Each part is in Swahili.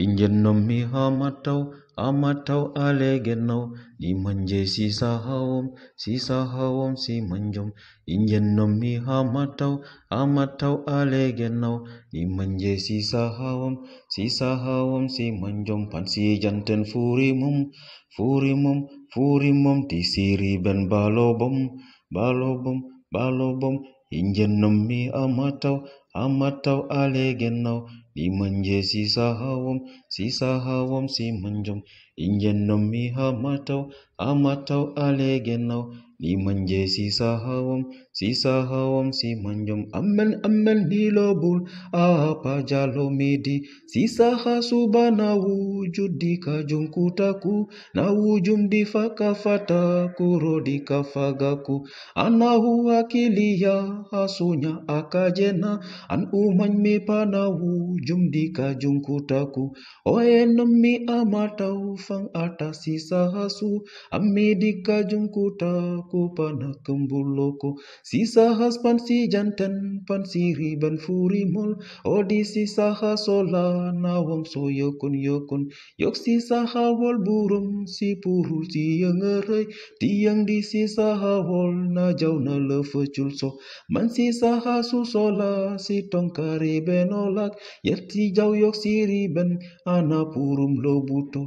ഇഞ്ഞെന്നും മിഹാമറ്റൗ അമറ്റൗ അലേഗെന്നൗ ഇമഞ്ചേ സീസാഹവും സീസാഹവും സീമഞ്ചും ഇഞ്ഞെന്നും മിഹാമറ്റൗ അമറ്റൗ അലേഗെന്നൗ ഇമഞ്ചേ സീസാഹവും സീസാഹവും സീമഞ്ചും പൻസീജന്തൻ ഫൂറിമും ഫൂറിമും ഫൂറിമും തിസീറിബൻ ബാലോബം ബാലോബം ബാലോബം ഇഞ്ചെന്നും മി അമറ്റൗ அமர்த்தவ் அலேகென்னவ் limanje si sahawam si sahawam si manjam injennam miha mataw amataw alegenaw லிமஞ்சே சிசாஹாவம் சிசாஹாவம் சிமஞ்சம் அம்மன் அம்மன் hilobul apajalomendi sisaha suba na wujudikajumkutaku na wujumdifakafata kurodikafagaku anahu akiliya hasunya akajena an umany mepana wujumdikajumkutaku oenommi amatau fang ata sisahasu ammedikajumkutaku ku panakem buloko si sahas si jantan si riban furimol odi si saha sola wong so yokun yokun yok si saha wol burung si puru si yang erai tiang di si saha wol na jau na leve culso man si saha susola si tongkari benolak yat si jau yok si riban ana purum lo buto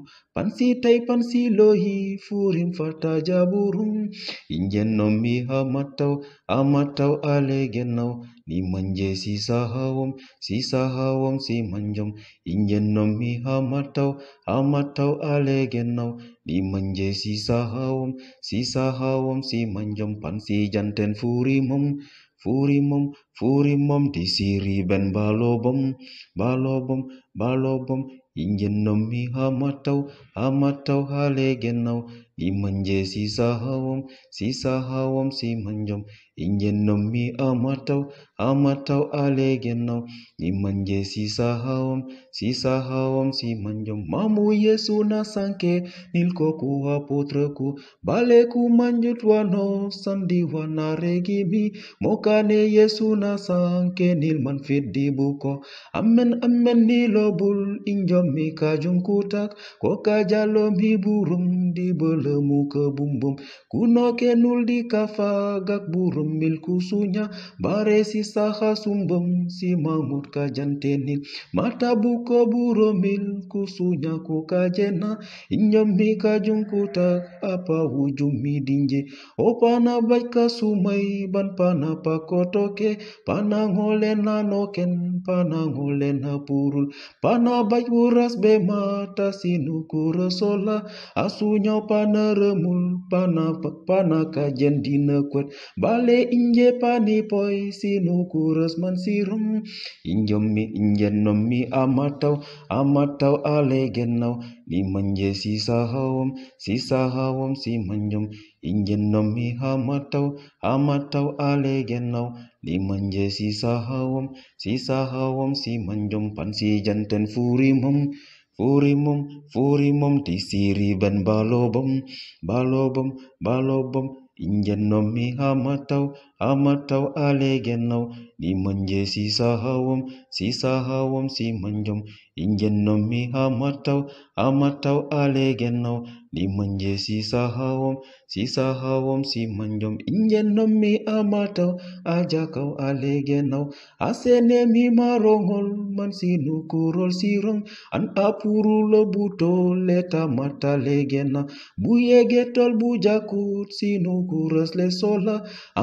si tai pan si lohi furim fata jaburum Ingenom iha matau, amatau alegenau, ni manje si sahawam, si sahawam si manjam. Ingenom iha matau, amatau alegenau, ni manje si sahawam, si sahawam si manjam. Pansi janten furimum, furimum, furimum di siri ben balobom, balobom, balobom. Ingenom iha matau, amatau alegenau, si imanje sisahawam sisahawam simanjam inyenom mi amatau Amatau alegeno si sisahawam si manjo mamu Yesu na sanke nilkokuwa putraku bale kumanjutwano sandiwana regimi mokane Yesu na sanke fiddi buko amen amen nilobul mi kajum kutak kokajalo hiburum ke bumbum kuno kenul kafagak burum bare baresi saha sumbong si mangut kajantenin mata buko buro mil kusunya ku kajena inyammi kajungku tak apa ujumi dinje opana oh, baika sumai ban pana pakotoke pana na noken pana ngolen na purul pana baik buras be mata sinu kurosola asunya pana remul pana pana kajen bale inje pani poi sinu kuras man sirum injommi injennonmi amataw amataw alegennaw ni manje sisahawam sisahawam simanjom injennonmi hamataw hamataw alegennaw ni manje si sisahawam simanjom pansijanten furimum Furimum, furimum, tisiriban balobom, balobom, balobom, injanom nomi hamatau, அமர்த்தவ் அலேகென்னவ் நீ மஞ்சே சீசாகவும் சீசாகவும் சீ மஞ்சம் இங்கென்னும் மீ அமர்த்தவ் அமர்த்தவ் அலேகென்னவ் நீ மஞ்சே சீசாகவும் சீசாகவும் சீ மஞ்சம் இங்கென்னும் மீ அமர்த்தவ் அஜாக்கவ் அலேகென்னவ் அசேனே மீ மாரோங்கொல் மன் சீனு குரோல் சீரங் அன் அப்புருளோ புட்டோ leta matalege na buyege tol bujakut sinu kuras le sola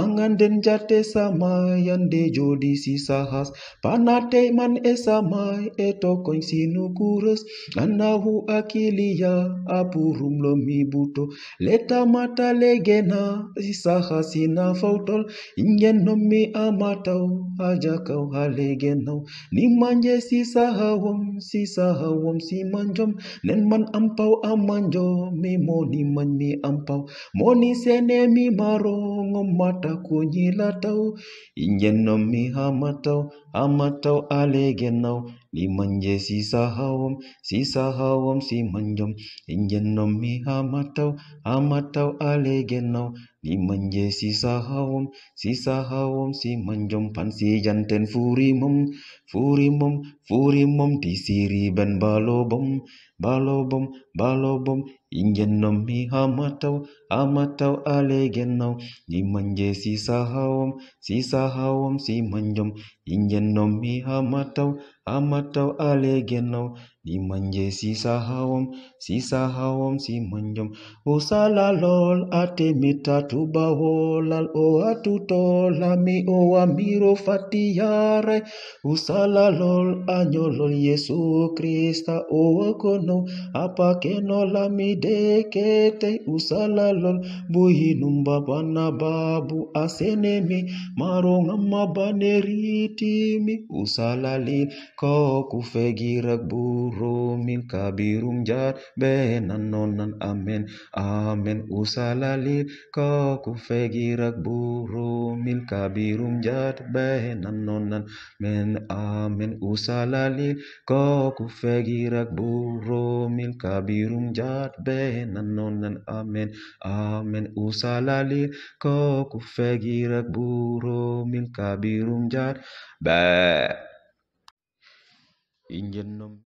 angan denjate samai ande jodi si sahas panate man esamai eto koin sinukuras anahu akilia apurum mi buto leta mata legena si sahas ina fautol ingen nomi amatau ajakau halegenau ni manje si sahawam si sahawam si manjom nen man ampau amanjo mi moni man mi ampau moni sene mi maro ngomata kuny gilatau, ingen nomi hamatau, hamatau alegyenau, limanje si sahawam si sahawam si manjom injenom mi hamatau hamatau alegeno limanje si sahawam si sahawam si manjom pansi janten furimum furimum furimum di siri ben balobom balobom balobom injenom mi hamatau hamatau alegeno limanje si sahawam si sahawam si manjom Ingen om mi hamatau, hamatau Dimanje si sahawam, si sahawam, si manjam. Usala lol ate mita tuba o atuto lami o amiro fatiyare Usala lol anyolol Yesu Krista o akono apakeno lami dekete. Usala lol buhinumba bana babu asenemi marongama baneritimi. Usala lil ko kufegirak buru. rumin kabirum jar benan nonan amen amen usalalil kaku fegirak burumil kabirum jar benan nonan men amen usalalil kaku fegirak burumil kabirum jar benan nonan amen amen usalalil kaku fegirak burumil kabirum jar be Ingen